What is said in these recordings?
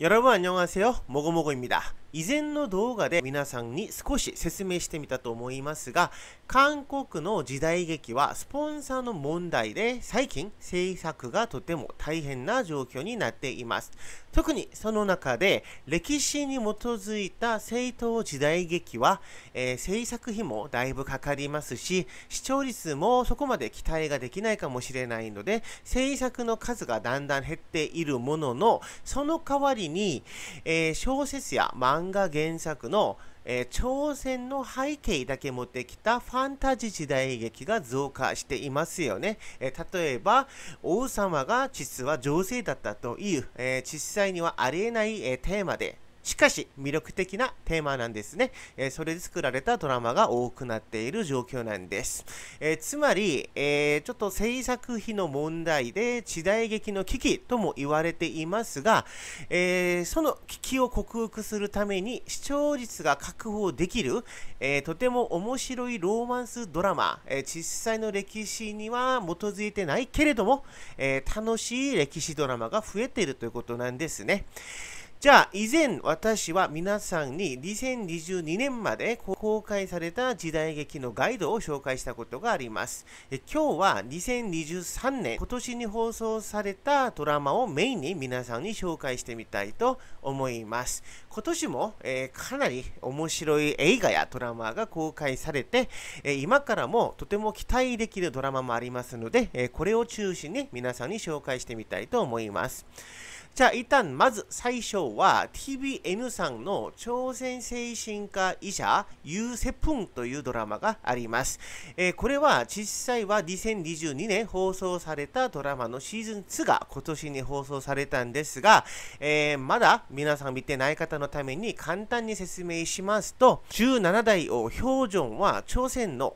여러분 안녕하세요 모고모고입니다 以前の動画で皆さんに少し説明してみたと思いますが、韓国の時代劇はスポンサーの問題で最近制作がとても大変な状況になっています。特にその中で歴史に基づいた正当時代劇は、えー、制作費もだいぶかかりますし、視聴率もそこまで期待ができないかもしれないので、制作の数がだんだん減っているものの、その代わりに、えー、小説や漫画漫画原作の、えー、朝鮮の背景だけ持ってきたファンタジー時代劇が増加していますよね。えー、例えば、王様が実は女性だったという、えー、実際にはありえない、えテーマで、しかし魅力的なテーマなんですね、えー、それで作られたドラマが多くなっている状況なんです、えー、つまり、えー、ちょっと制作費の問題で時代劇の危機とも言われていますが、えその危機を克服するために視聴率が確保できる、えとても面白いローマンスドラマ、え実際の歴史には基づいてないけれども、え楽しい歴史ドラマが増えているということなんですね、じゃあ、以前私は皆さんに2022年まで公開された時代劇のガイドを紹介したことがあります。今日は2023年、今年に放送されたドラマをメインに皆さんに紹介してみたいと思います。今年も、えー、かなり面白い映画やドラマが公開されて、え今からもとても期待できるドラマもありますので、えこれを中心に皆さんに紹介してみたいと思います。じゃあ一旦まず最初は TBN さんの朝鮮精神科医者ユーセプンというドラマがあります、えー、これは実際は2022年放送されたドラマのシーズン2が今年に放送されたんですが、えー、まだ皆さん見てない方のために簡単に説明しますと17代をヒョジョンは朝鮮の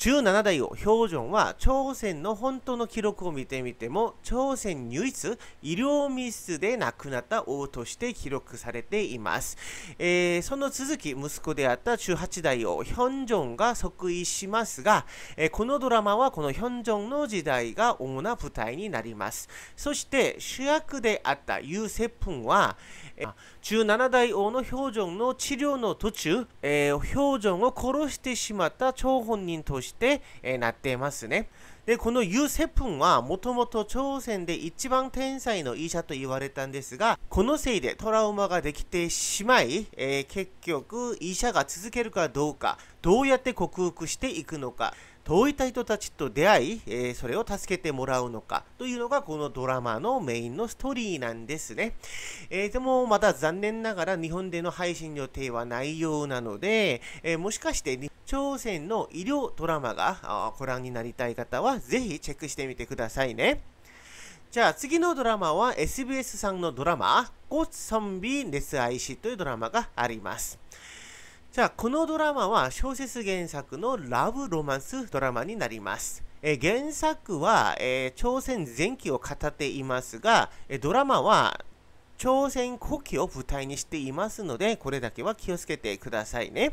17代をョンは朝鮮の本当の記録を見てみても朝鮮唯一医療ミスで亡くなった王として記録されています、えー、その続き息子であった18代をヒョンジョンが即位しますが、えー、このドラマはこのヒョンジョンの時代が主な舞台になりますそして主役であったユーセプンは、えー、17代王のョンの治療の途中、えー、氷城を殺してしまった張本人としてして、えー、なってますね。で、このユセプンはもともと朝鮮で一番天才の医者と言われたんですが、このせいでトラウマができてしまい、えー、結局医者が続けるかどうか、どうやって克服していくのか、どういった人たちと出会い、えー、それを助けてもらうのかというのがこのドラマのメインのストーリーなんですね。えー、でもまだ残念ながら日本での配信予定はないようなので、えー、もしかして朝鮮の医療ドラマがご覧になりたい方はぜひチェックしてみてくださいね。じゃあ次のドラマは SBS さんのドラマ、ゴッサンビ・熱ス愛しというドラマがあります。さあ、このドラマは小説原作のラブロマンスドラマになります。え原作は、えー、朝鮮前期を語っていますが、えドラマは朝鮮古期を舞台にしていますので、これだけは気をつけてくださいね。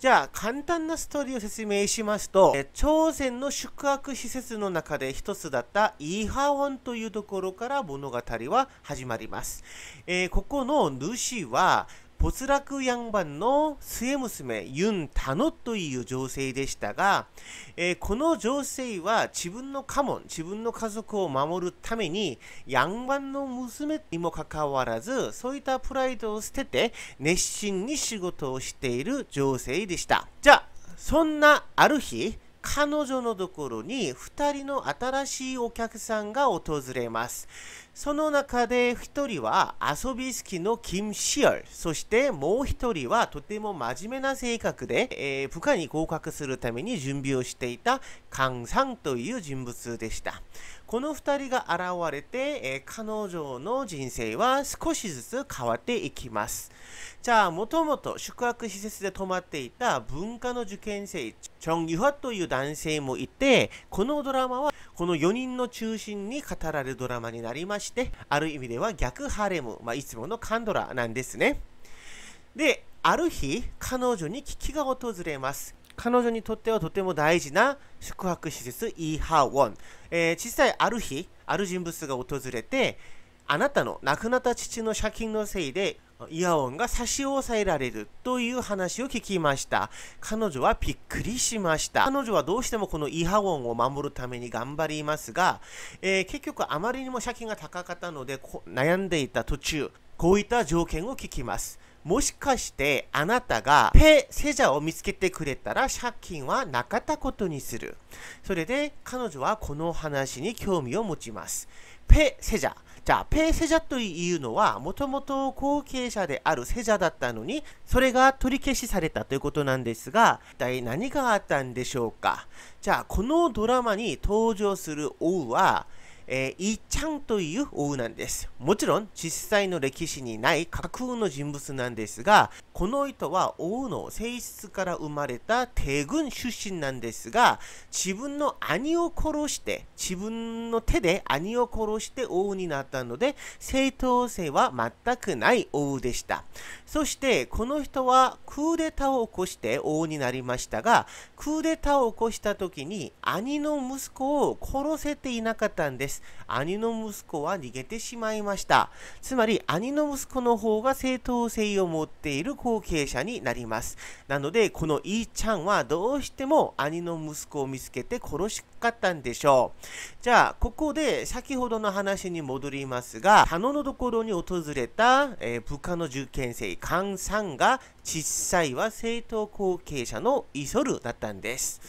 じゃあ、簡単なストーリーを説明しますと、朝鮮の宿泊施設の中で一つだったイハウォンというところから物語は始まります。えー、ここの主は、没落ヤンバンの末娘ユン・タノという女性でしたが、えー、この女性は自分の家紋、自分の家族を守るためにヤンバンの娘にもかかわらず、そういったプライドを捨てて熱心に仕事をしている女性でした。じゃあ、そんなある日、彼女のところに2人の新しいお客さんが訪れます。その中で一人は遊び好きのキム・シアル、そしてもう一人はとても真面目な性格で、えー、部下に合格するために準備をしていたカン・サンという人物でした。この二人が現れて、えー、彼女の人生は少しずつ変わっていきます。じゃあ、もともと宿泊施設で泊まっていた文化の受験生、チョン・ユハという男性もいて、このドラマはこの4人の中心に語られるドラマになりまして、ある意味では逆ハーレム、まあ、いつものカンドラなんですね。で、ある日、彼女に危機が訪れます。彼女にとってはとても大事な宿泊施設イーハーウォン。えー、実際ある日、ある人物が訪れて、あなたの亡くなった父の借金のせいでイヤンが差し押さえられるという話を聞きました。彼女はびっくりしました。彼女はどうしてもこのイヤホンを守るために頑張りますが、えー、結局あまりにも借金が高かったので悩んでいた途中、こういった条件を聞きます。もしかしてあなたがペ・セジャを見つけてくれたら借金はなかったことにする。それで彼女はこの話に興味を持ちます。ペ・セジャ。じゃあ、ペーセジャというのは、もともと後継者であるセジャだったのに、それが取り消しされたということなんですが、一体何があったんでしょうか。じゃあ、このドラマに登場する王は、えー、イ・チャンという王なんです。もちろん、実際の歴史にない架空の人物なんですが、この人は王の性質から生まれた帝軍出身なんですが、自分の兄を殺して、自分の手で兄を殺して王になったので、正当性は全くない王でした。そして、この人はクーデターを起こして王になりましたが、クーデターを起こした時に兄の息子を殺せていなかったんです。兄の息子は逃げてしまいました。つまり兄の息子の方が正当性を持っている後継者になります。なのでこのイーちゃんはどうしても兄の息子を見つけて殺しかったんでしょう。じゃあここで先ほどの話に戻りますが、野のところに訪れた、え部下の受験生カンさんが実際は政党後継者のイソルだったんです。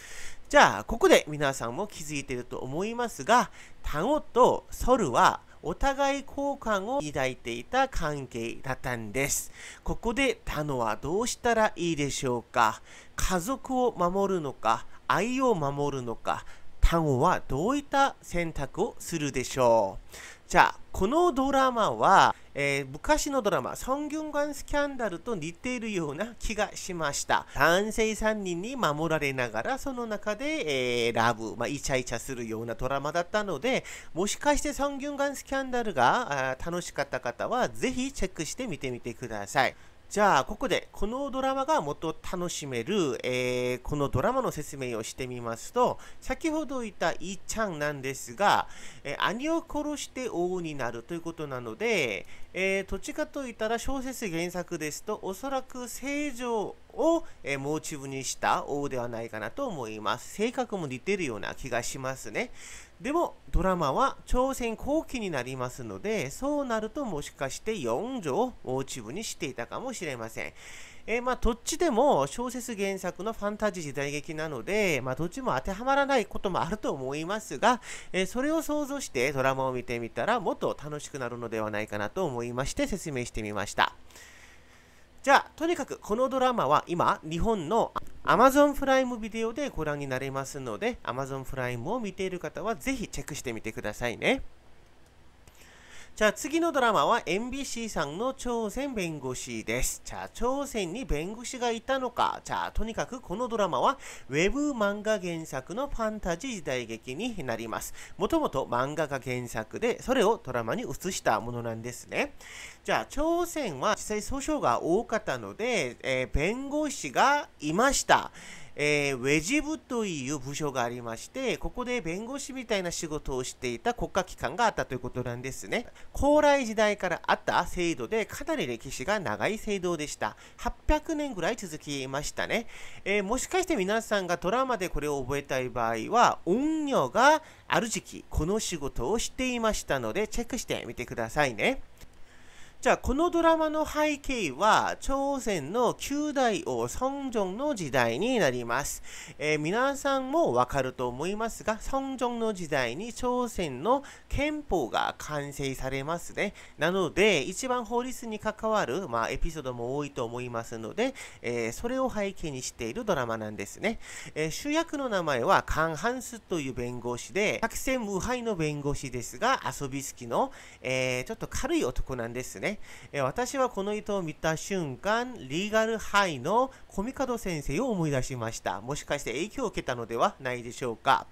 じゃあ、ここで皆さんも気づいていると思いますが、タゴとソルはお互い好感を抱いていた関係だったんです。ここでタノはどうしたらいいでしょうか家族を守るのか、愛を守るのか、タゴはどういった選択をするでしょうじゃあ、このドラマは、えー、昔のドラマ、ソンギュンガンスキャンダルと似ているような気がしました。男性3人に守られながら、その中で、えー、ラブ、まあ、イチャイチャするようなドラマだったので、もしかしてソンギュンガンスキャンダルが楽しかった方は、ぜひチェックしてみてみてください。じゃあ、ここで、このドラマがもっと楽しめる、えー、このドラマの説明をしてみますと、先ほど言ったイちゃんなんですが、えー、兄を殺して王になるということなので、えー、どっちかといったら小説原作ですと、おそらく正常を、えー、モチーフにした王ではないかなと思います。性格も似てるような気がしますね。でもドラマは朝鮮後期になりますので、そうなるともしかして四女を大部にしていたかもしれません。えー、まあ、どっちでも小説原作のファンタジー時代劇なので、まあ、どっちも当てはまらないこともあると思いますが、えそれを想像してドラマを見てみたらもっと楽しくなるのではないかなと思いまして説明してみました。じゃあ、とにかくこのドラマは今、日本の Amazon プライムビデオでご覧になれますので、Amazon プライムを見ている方はぜひチェックしてみてくださいね。じゃあ次のドラマは MBC さんの朝鮮弁護士です。じゃあ朝鮮に弁護士がいたのか。じゃあとにかくこのドラマはェブ漫画原作のファンタジー時代劇になりますもともと漫画が原作でそれをドラマに移したものなんですねじゃあ朝鮮は実際訴訟が多かったので、えー、弁護士がいましたえー、ウェジ部という部署がありまして、ここで弁護士みたいな仕事をしていた国家機関があったということなんですね。高麗時代からあった制度で、かなり歴史が長い制度でした。800年ぐらい続きましたね。えー、もしかして皆さんがドラマでこれを覚えたい場合は、運女がある時期、この仕事をしていましたので、チェックしてみてくださいね。じゃあこのドラマの背景は朝鮮の旧大王孫正の時代になります、えー、皆さんもわかると思いますが孫正の時代に朝鮮の憲法が完成されますねなので一番法律に関わる、まあ、エピソードも多いと思いますので、えー、それを背景にしているドラマなんですね、えー、主役の名前はカン・ハンスという弁護士で作戦無敗の弁護士ですが遊び好きの、えちょっと軽い男なんですねね、えー、私はこの糸を見た瞬間、リーガルハイのコミカド先生を思い出しました。もしかして影響を受けたのではないでしょうか。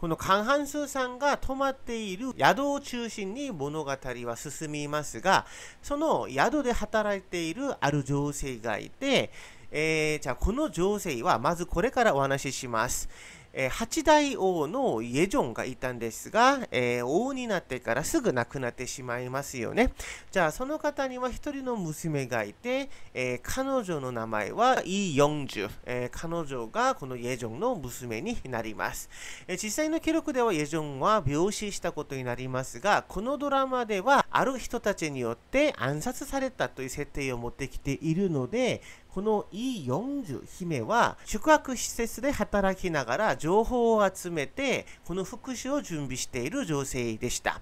このカンハンスーさんが泊まっている宿を中心に物語は進みますが、その宿で働いているある女性がいて、えー、じゃあこの女性はまずこれからお話しします。えー、八大王のイェジョンがいたんですが、えー、王になってからすぐ亡くなってしまいますよね。じゃあ、その方には一人の娘がいて、えー、彼女の名前はイ・ヨンジュ。え彼女がこのイェジョンの娘になります。え実際の記録ではイェジョンは病死したことになりますが、このドラマではある人たちによって暗殺されたという設定を持ってきているので、この E40 姫は宿泊施設で働きながら情報を集めてこの福祉を準備している女性でした。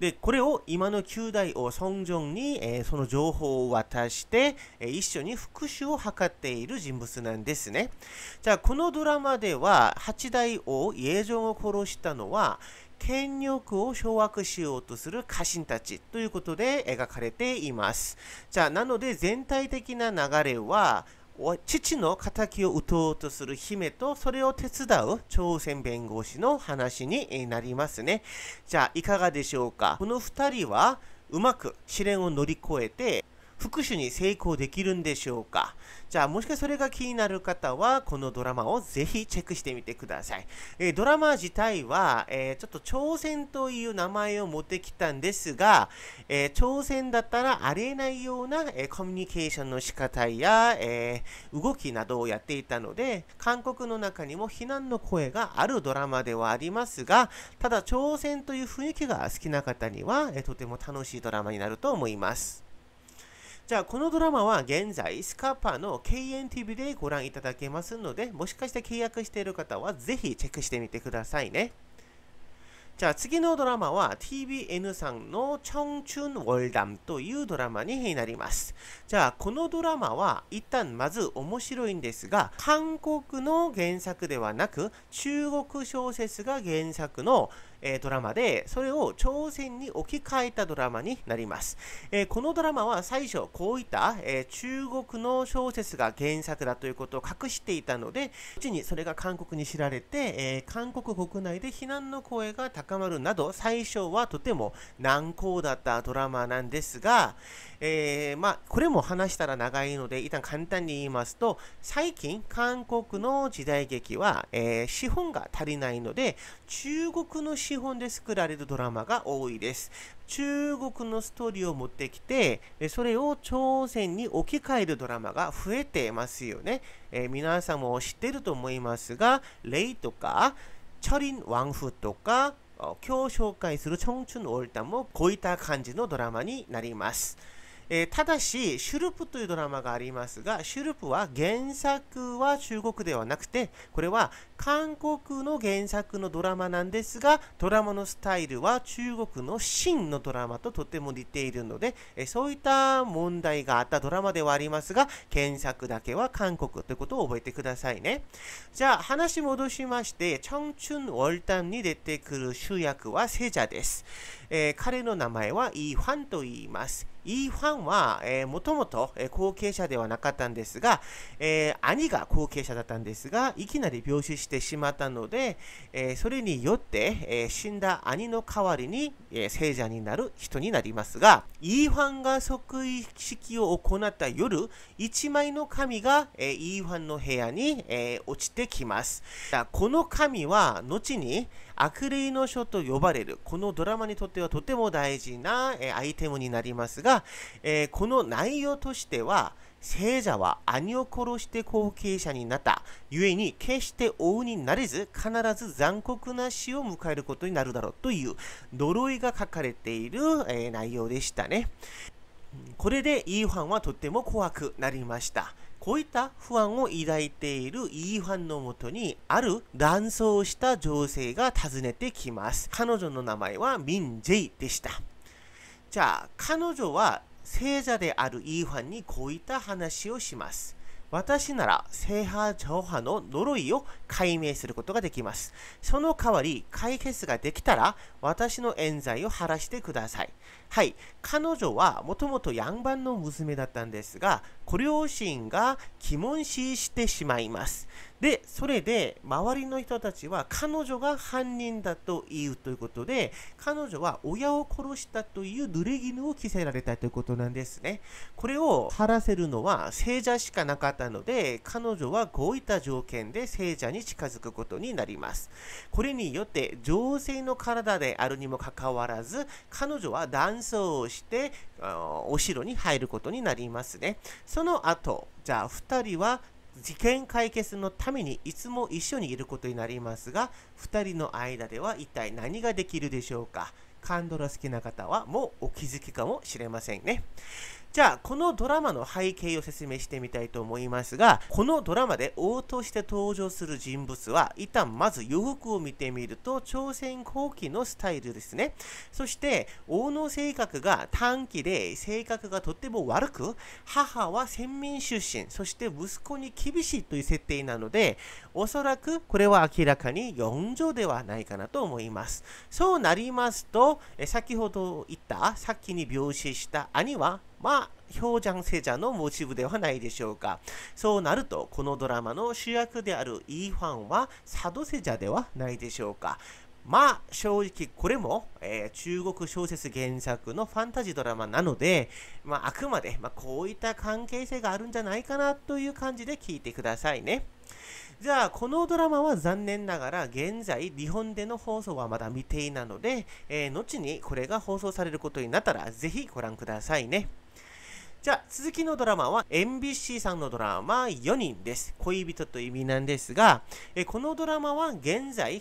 で、これを今の旧大王ソン・ジョンに、えー、その情報を渡して、えー、一緒に復讐を図っている人物なんですね。じゃあ、このドラマでは、八大王イエジョンを殺したのは、権力を掌握しようとする家臣たちということで描かれています。じゃあ、なので全体的な流れは、父の敵を討とうとする姫とそれを手伝う朝鮮弁護士の話になりますね。じゃあ、いかがでしょうかこの2人はうまく試練を乗り越えて、福祉に成功できるんでしょうかじゃあもしかそれが気になる方はこのドラマをぜひチェックしてみてください、えー、ドラマ自体は、えー、ちょっと挑戦という名前を持ってきたんですが、えー、挑戦だったらありえないような、えコミュニケーションの仕方や、え動きなどをやっていたので韓国の中にも非難の声があるドラマではありますがただ挑戦という雰囲気が好きな方には、えとても楽しいドラマになると思いますじゃあこのドラマは現在スカパの KNTV でご覧いただけますのでもしかして契約している方はぜひチェックしてみてくださいねじゃあ次のドラマは TBN さんの「チョンチュン・ウォルダム」というドラマになりますじゃあこのドラマは一旦まず面白いんですが韓国の原作ではなく中国小説が原作の「えドラマで、それを朝鮮に置き換えたドラマになります。えこのドラマは最初、こういった、え中国の小説が原作だということを隠していたので、後にそれが韓国に知られて、え韓国国内で非難の声が高まるなど、最初はとても難航だったドラマなんですが、えー、まあ、これも話したら長いので、一旦簡単に言いますと、最近、韓国の時代劇は、えー、資本が足りないので、中国の資資本で作られるドラマが多いです。中国のストーリーを持ってきて、それを朝鮮に置き換えるドラマが増えてますよね。えー、皆さんも知ってると思いますが、レイとか、チャリン・ワンフとか、今日紹介するチョンチュン・オルタもこういった感じのドラマになります。えー、ただし、シュルプというドラマがありますが、シュルプは原作は中国ではなくて、これは韓国の原作のドラマなんですが、ドラマのスタイルは中国の真のドラマととても似ているので、えー、そういった問題があったドラマではありますが、原作だけは韓国ということを覚えてくださいね。じゃあ、話戻しまして、チョンチュン・ウォルタンに出てくる主役はセジャです。えー、彼の名前はイ・ファンと言います。イ・ーファンは、えー、もともと、えー、後継者ではなかったんですが、えー、兄が後継者だったんですが、いきなり病死してしまったので、えそれによって、え死んだ兄の代わりに、え聖者になる人になりますが、イ・ーファンが即位式を行った夜、一枚の神が、えイ・ファンの部屋に、え落ちてきます。この神は、後に、悪霊の書と呼ばれる、このドラマにとってはとても大事な、えアイテムになりますが、えこの内容としては、聖者は兄を殺して後継者になった。故に決して王になれず、必ず残酷な死を迎えることになるだろうという呪いが書かれている、え内容でしたね。これでイーファンはとっても怖くなりました。こういった不安を抱いている E ファンのもとに、ある断層した女性が訪ねてきます。彼女の名前はミン・ジェイでした。じゃあ、彼女は聖者である E ファンにこういった話をします。私なら正派邪派の呪いを解明することができます。その代わり、解決ができたら、私の冤罪を晴らしてください。はい。彼女はもともとヤンバンの娘だったんですが、ご両親が鬼門死してしまいます。でそれで周りの人たちは彼女が犯人だと言うということで彼女は親を殺したという濡れ衣を着せられたということなんですねこれを晴らせるのは聖者しかなかったので彼女はこういった条件で聖者に近づくことになりますこれによって女性の体であるにもかかわらず彼女は男装をしてお城に入ることになりますねその後じゃあ2人は事件解決のためにいつも一緒にいることになりますが2人の間では一体何ができるでしょうかカンドラ好きな方はもうお気づきかもしれませんねじゃあ、このドラマの背景を説明してみたいと思いますが、このドラマで応答して登場する人物は、一旦まず洋服を見てみると、朝鮮後期のスタイルですね。そして、王の性格が短期で、性格がとても悪く、母は先民出身、そして息子に厳しいという設定なので、おそらくこれは明らかに四条ではないかなと思います。そうなりますと、先ほど言った、さっきに病死した兄は、まあ、氷山ウじゃのモチーフではないでしょうか。そうなると、このドラマの主役であるイーファンはサドセジャではないでしょうか。まあ正直これも、えー、中国小説原作のファンタジードラマなので、まあ、あくまで、まあ、こういった関係性があるんじゃないかなという感じで聞いてくださいね。じゃあこのドラマは残念ながら現在日本での放送はまだ未定なので、えー、後にこれが放送されることになったらぜひご覧くださいね。じゃあ、続きのドラマは MBC さんのドラマ4人です。恋人という意味なんですが、えこのドラマは現在、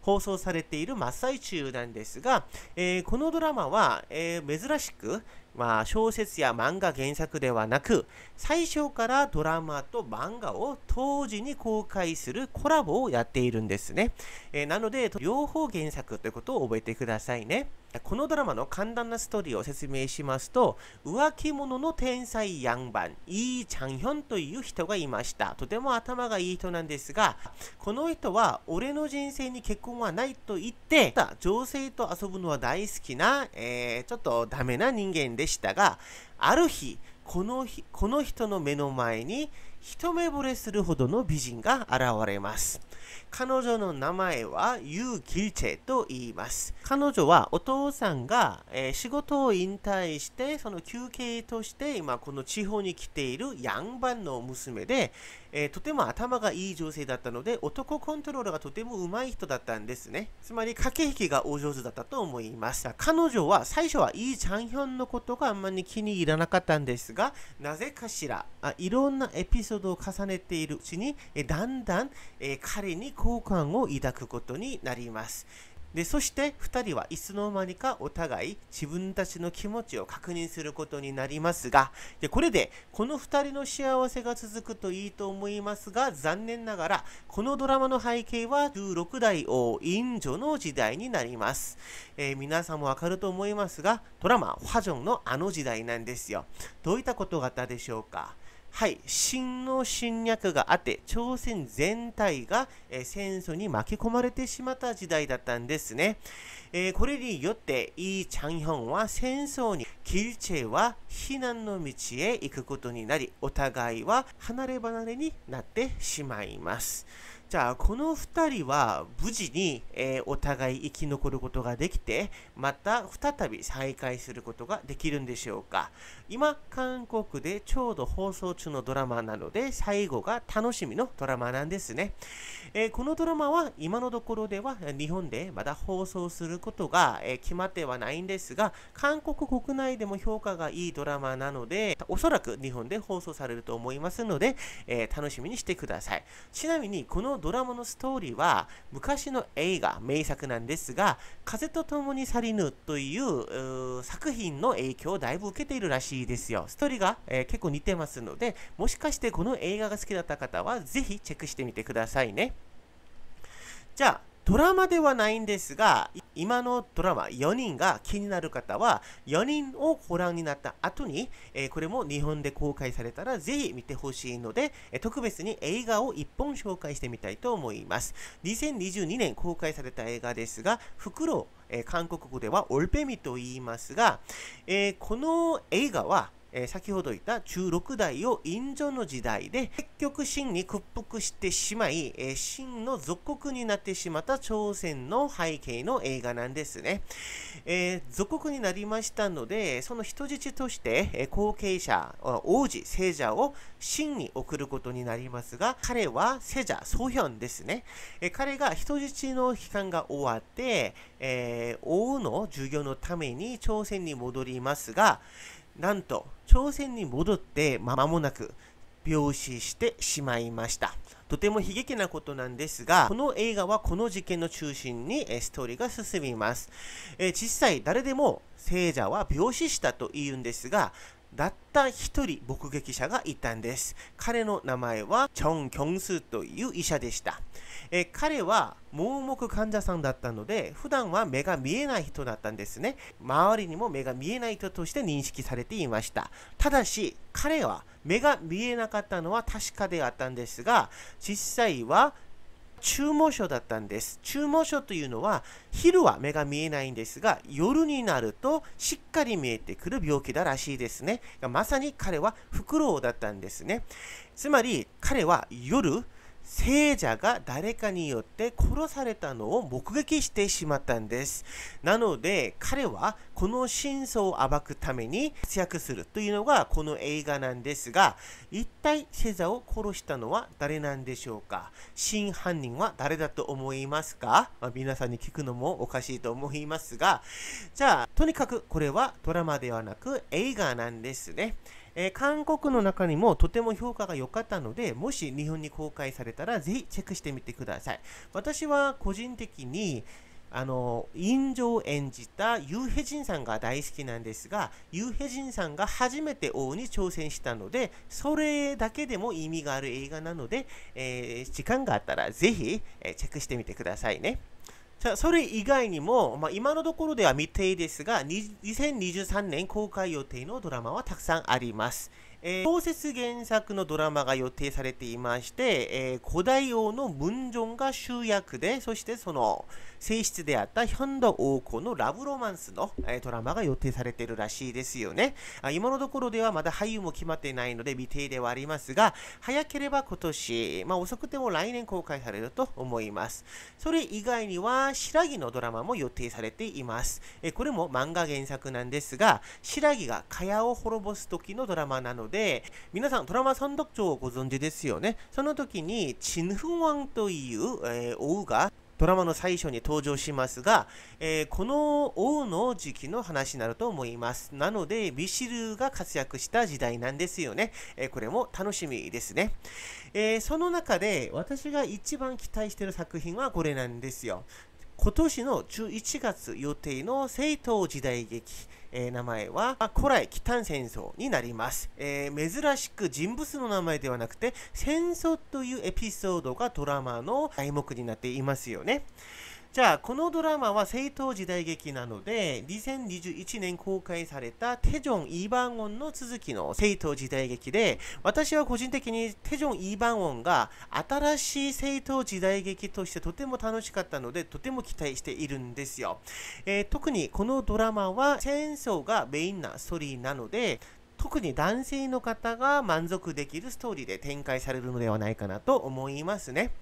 放送されている真っ最中なんですが、えー、このドラマは、えー、珍しく、まあ、小説や漫画原作ではなく最初からドラマと漫画を当時に公開するコラボをやっているんですね、えー、なので両方原作ということを覚えてくださいねこのドラマの簡単なストーリーを説明しますと、浮気者の天才ヤンバン、イー・チャンヒョンという人がいました。とても頭がいい人なんですが、この人は俺の人生に結婚はないと言って、女性と遊ぶのは大好きな、えー、ちょっとダメな人間でしたが、ある日、この日この人の目の前に一目惚れするほどの美人が現れます。彼女の名前はユー・ギルチェと言います。彼女はお父さんが、えー、仕事を引退して、その休憩として今この地方に来ているヤンバンの娘で、えー、とても頭がいい女性だったので男コントロールがとても上手い人だったんですねつまり駆け引きがお上手だったと思います彼女は最初はイ・チャンヒョンのことがあんまり気に入らなかったんですがなぜかしらあいろんなエピソードを重ねているうちに、えだんだん、えー、彼に好感を抱くことになりますでそして2人はいつの間にかお互い自分たちの気持ちを確認することになりますがでこれでこの2人の幸せが続くといいと思いますが残念ながらこのドラマの背景は16代王院女の時代になります、えー、皆さんもわかると思いますがドラマ「ファジョン」のあの時代なんですよどういったことがあったでしょうかはい、清の侵略があって朝鮮全体が、えー、戦争に巻き込まれてしまった時代だったんですね、えー、これによってイ・チャンヒョンは戦争にキルチェは避難の道へ行くことになりお互いは離れ離れになってしまいますじゃあこの2人は無事に、えー、お互い生き残ることができてまた再び再会することができるんでしょうか今韓国でちょうど放送中のドラマなので最後が楽しみのドラマなんですね、えー、このドラマは今のところでは日本でまだ放送することが、えー、決まってはないんですが韓国国内でも評価がいいドラマなのでおそらく日本で放送されると思いますので、え楽しみにしてくださいちなみにこのドラマのストーリーは昔の映画、名作なんですが、風と共に去りぬという作品の影響をだいぶ受けているらしいですよ。ストーリーが、えー、結構似てますので、もしかしてこの映画が好きだった方はぜひチェックしてみてくださいね。じゃあ、ドラマではないんですが、今のドラマ4人が気になる方は、4人をご覧になった後に、えー、これも日本で公開されたらぜひ見てほしいので、特別に映画を1本紹介してみたいと思います。2022年公開された映画ですが、フクえー、韓国語ではオルペミと言いますが、えー、この映画はえー、先ほど言った中六代を印度の時代で結局秦に屈服してしまい、えー、秦の属国になってしまった朝鮮の背景の映画なんですね、えー、属国になりましたのでその人質として、え後継者王子聖者を秦に送ることになりますが彼は聖者ソヒョンですね、え彼が人質の期間が終わって、え王の授業のために朝鮮に戻りますがなんと朝鮮に戻って間もなく病死してしまいました。とても悲劇なことなんですが、この映画はこの事件の中心にストーリーが進みます。え実際誰でも聖者は病死したと言うんですが、だった一人目撃者がいたんです。彼の名前はチョン・キョンスという医者でした。え彼は盲目患者さんだったので、普段は目が見えない人だったんですね。周りにも目が見えない人として認識されていました。ただし、彼は目が見えなかったのは確かであったんですが、実際は中毛症だったんです中毛症というのは昼は目が見えないんですが夜になるとしっかり見えてくる病気だらしいですねまさに彼はフクロウだったんですねつまり彼は夜聖者が誰かによって殺されたのを目撃してしまったんです。なので彼はこの真相を暴くために活躍するというのがこの映画なんですが、一体聖者を殺したのは誰なんでしょうか真犯人は誰だと思いますか、まあ、皆さんに聞くのもおかしいと思いますが、じゃあとにかくこれはドラマではなく映画なんですね。えー、韓国の中にもとても評価が良かったので、もし日本に公開されたらぜひチェックしてみてください。私は個人的に、あの、院長を演じたユーヘジンさんが大好きなんですが、ユーヘジンさんが初めて王に挑戦したので、それだけでも意味がある映画なので、えー、時間があったらぜひ、えチェックしてみてくださいね。それ以外にも、まあ、今のところでは未定ですが、2023年公開予定のドラマはたくさんあります。えー、小説原作のドラマが予定されていまして、えー、古代王のムンジョンが主役で、そしてその性質であったヒョンド王侯のラブロマンスの、えー、ドラマが予定されているらしいですよねあ。今のところではまだ俳優も決まっていないので未定ではありますが、早ければ今年、まあ、遅くても来年公開されると思います。それ以外には、白木のドラマも予定されています。えこれも漫画原作なんですが、白木が蚊帳を滅ぼす時のドラマなので、で、皆さん、ドラマ三読帳をご存知ですよね。その時に、チンフンワンという、えー、王が、ドラマの最初に登場しますが、えー、この王の時期の話になると思います。なので、ビシルが活躍した時代なんですよね。えー、これも楽しみですね。えー、その中で、私が一番期待している作品はこれなんですよ。今年の11月予定の正統時代劇。えー、名前は古来北端戦争になります、えー、珍しく人物の名前ではなくて戦争というエピソードがドラマの題目になっていますよねじゃあこのドラマは正統時代劇なので2021年公開されたテジョン・イーバンオンの続きの正統時代劇で私は個人的にテジョン・イーバンオンが新しい正統時代劇としてとても楽しかったのでとても期待しているんですよ、えー、特にこのドラマは戦争がメインなストーリーなので特に男性の方が満足できるストーリーで展開されるのではないかなと思いますね。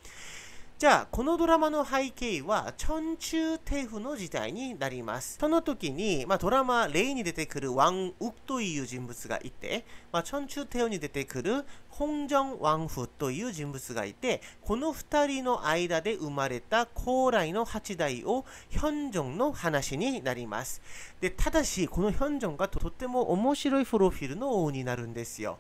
じゃあ、このドラマの背景は、チョンチューテフの時代になります。その時に、まあ、ドラマ、レイに出てくるワン・ウクという人物がいて、まあ、チョンチューテフに出てくるホン・ジョン・ワンフという人物がいて、この二人の間で生まれた高麗の八代をヒョンジョンの話になります。で、ただし、このヒョンジョンがとっても面白いプロフィールの王になるんですよ。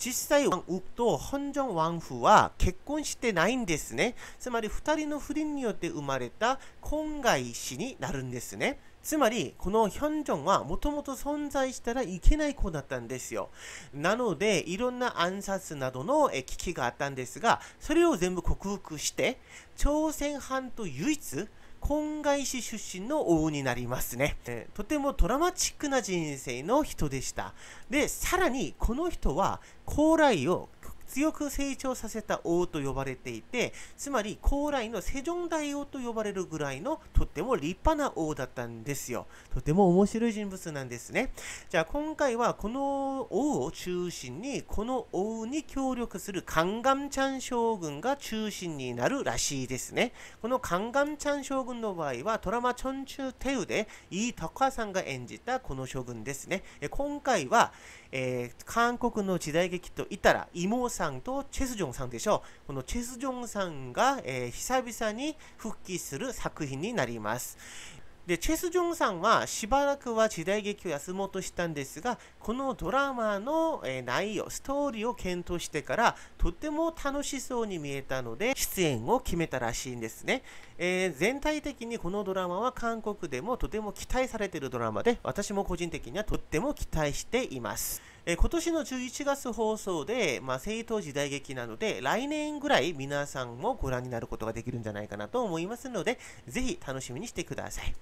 実際ウクとンワンフは結婚してないんですねつまり2人の不倫によって生まれた婚外子になるんですねつまり、このヒョンジョンはもともと存在したらいけない子だったんですよ。なので、いろんな暗殺などの危機があったんですが、それを全部克服して、朝鮮半島唯一、婚外子出身の王になりますね、えー、とてもドラマチックな人生の人でしたでさらにこの人は高麗を強く成長させた王と呼ばれていてつまり高麗のセジョン大王と呼ばれるぐらいのとっても立派な王だったんですよとても面白い人物なんですねじゃあ今回はこの王を中心にこの王に協力するカンガンチャン将軍が中心になるらしいですねこのカンガンチャン将軍の場合はドラマ「チョンチューテウ」でイ・タカさんが演じたこの将軍ですね今回はえー、韓国の時代劇といったら、イモさんとチェスジョンさんでしょう。このチェスジョンさんが、えー、久々に復帰する作品になります。でチェス・ジョンさんはしばらくは時代劇を休もうとしたんですがこのドラマの、え内容ストーリーを検討してからとても楽しそうに見えたので出演を決めたらしいんですね、えー、全体的にこのドラマは韓国でもとても期待されているドラマで私も個人的にはとっても期待していますえー、今年の11月放送で、まあ、正当時代劇なので、来年ぐらい皆さんもご覧になることができるんじゃないかなと思いますので、ぜひ楽しみにしてください。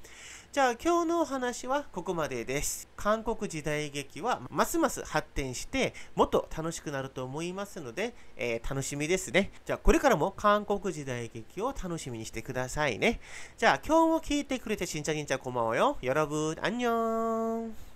じゃあ今日のお話はここまでです。韓国時代劇はますます発展して、もっと楽しくなると思いますので、えー、楽しみですね。じゃあこれからも韓国時代劇を楽しみにしてくださいね。じゃあ今日も聞いてくれてしんちゃぎんちゃんこんばんはよ。여러분안